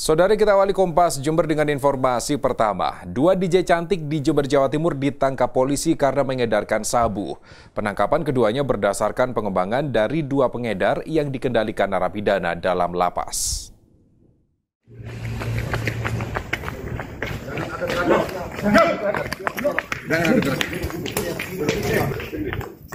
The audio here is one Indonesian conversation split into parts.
Saudari kita Wali Kompas Jember dengan informasi pertama. Dua DJ cantik di Jember, Jawa Timur ditangkap polisi karena mengedarkan sabu. Penangkapan keduanya berdasarkan pengembangan dari dua pengedar yang dikendalikan narapidana dalam lapas.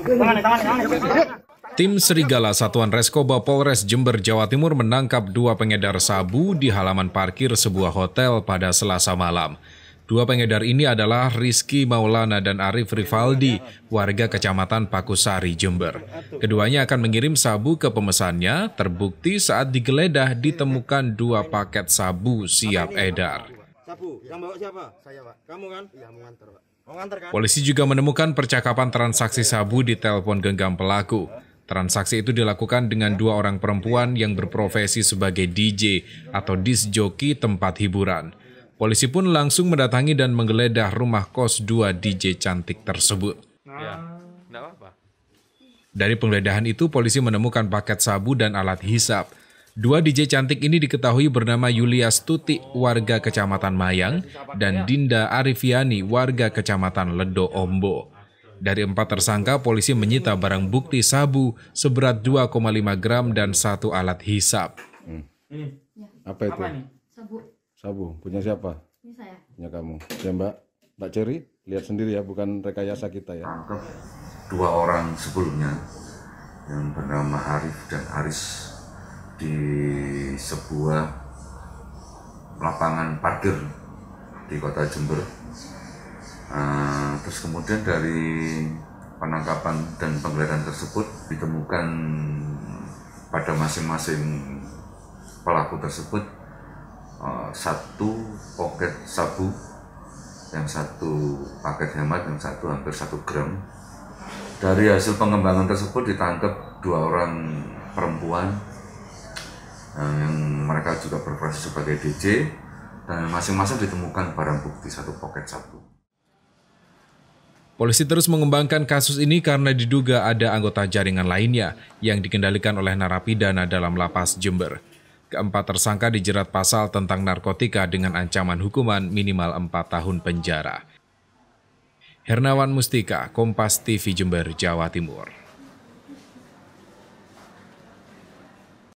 Tangan, tangan, Tim Serigala Satuan Reskoba Polres Jember, Jawa Timur menangkap dua pengedar sabu di halaman parkir sebuah hotel pada selasa malam. Dua pengedar ini adalah Rizky Maulana dan Arif Rivaldi, warga Kecamatan Pakusari, Jember. Keduanya akan mengirim sabu ke pemesannya, terbukti saat digeledah ditemukan dua paket sabu siap edar. Polisi juga menemukan percakapan transaksi sabu di telepon genggam pelaku. Transaksi itu dilakukan dengan ya. dua orang perempuan yang berprofesi sebagai DJ atau disc jockey tempat hiburan. Polisi pun langsung mendatangi dan menggeledah rumah kos dua DJ cantik tersebut. Nah. Ya, Dari penggeledahan itu, polisi menemukan paket sabu dan alat hisap. Dua DJ cantik ini diketahui bernama Yulia Stuti, warga Kecamatan Mayang, dan Dinda Arifiani, warga Kecamatan Ledo Ombo. Dari empat tersangka, polisi menyita barang bukti sabu seberat 2,5 gram dan satu alat hisap. Hmm. Apa itu? Sabu. Sabu. Punya siapa? Ini saya. Punya kamu. Ya Mbak. Mbak Ceri, lihat sendiri ya, bukan rekayasa kita ya. Tangkap dua orang sebelumnya yang bernama Arif dan Aris di sebuah lapangan parkir di kota Jember Ah, terus kemudian dari penangkapan dan penggeledahan tersebut ditemukan pada masing-masing pelaku tersebut eh, satu poket sabu, yang satu paket hemat, yang satu hampir satu gram. Dari hasil pengembangan tersebut ditangkap dua orang perempuan eh, yang mereka juga berprofesi sebagai DJ dan masing-masing ditemukan barang bukti satu poket sabu. Polisi terus mengembangkan kasus ini karena diduga ada anggota jaringan lainnya yang dikendalikan oleh narapidana dalam lapas Jember. Keempat tersangka dijerat pasal tentang narkotika dengan ancaman hukuman minimal 4 tahun penjara. Hernawan Mustika, Kompas TV Jember, Jawa Timur.